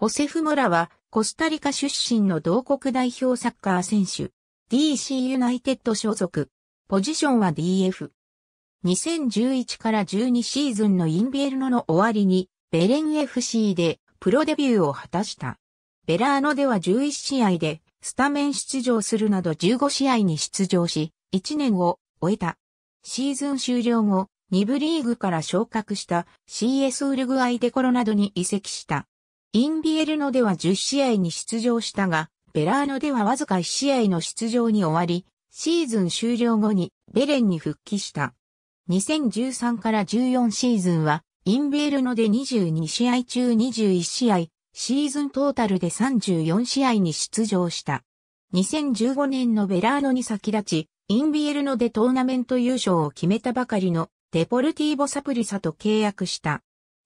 ホセフ・モラは、コスタリカ出身の同国代表サッカー選手。DC ユナイテッド所属。ポジションは DF。2011から12シーズンのインビエルノの終わりに、ベレン FC でプロデビューを果たした。ベラーノでは11試合でスタメン出場するなど15試合に出場し、1年を終えた。シーズン終了後、2部リーグから昇格した CS ウルグアイデコロなどに移籍した。インビエルノでは10試合に出場したが、ベラーノではわずか1試合の出場に終わり、シーズン終了後にベレンに復帰した。2013から14シーズンは、インビエルノで22試合中21試合、シーズントータルで34試合に出場した。2015年のベラーノに先立ち、インビエルノでトーナメント優勝を決めたばかりのデポルティーボ・サプリサと契約した。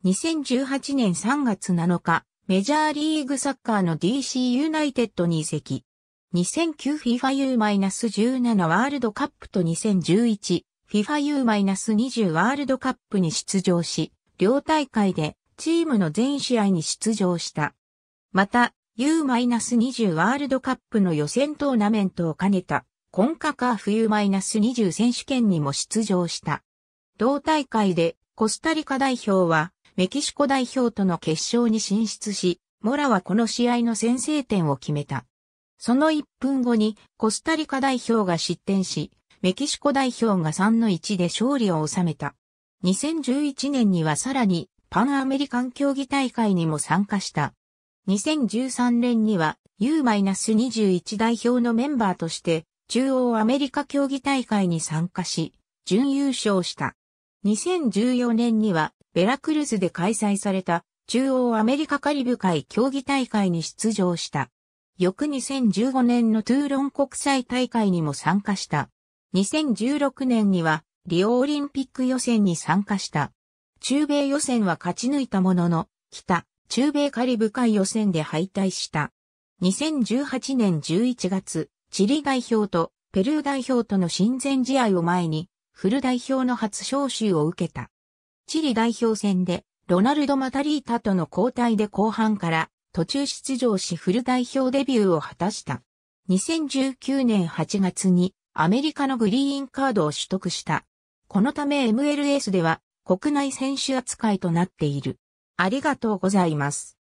2018年3月7日、メジャーリーグサッカーの DC ユナイテッドに移籍。2009FIFAU-17 ワールドカップと 2011FIFAU-20 ワールドカップに出場し、両大会でチームの全試合に出場した。また、U-20 ワールドカップの予選トーナメントを兼ねた、コンカカーフ u -20 選手権にも出場した。同大会でコスタリカ代表はメキシコ代表との決勝に進出し、モラはこの試合の先制点を決めた。その1分後にコスタリカ代表が失点し、メキシコ代表が3の1で勝利を収めた。2011年にはさらにパンアメリカン競技大会にも参加した。2013年には U-21 代表のメンバーとして中央アメリカ競技大会に参加し、準優勝した。2014年にはベラクルスで開催された中央アメリカカリブ海競技大会に出場した。翌2015年のトゥーロン国際大会にも参加した。2016年にはリオオリンピック予選に参加した。中米予選は勝ち抜いたものの、北、中米カリブ海予選で敗退した。2018年11月、チリ代表とペルー代表との親善試合を前に、フル代表の初招集を受けた。チリ代表戦で、ロナルド・マタリータとの交代で後半から途中出場しフル代表デビューを果たした。2019年8月にアメリカのグリーンカードを取得した。このため MLS では国内選手扱いとなっている。ありがとうございます。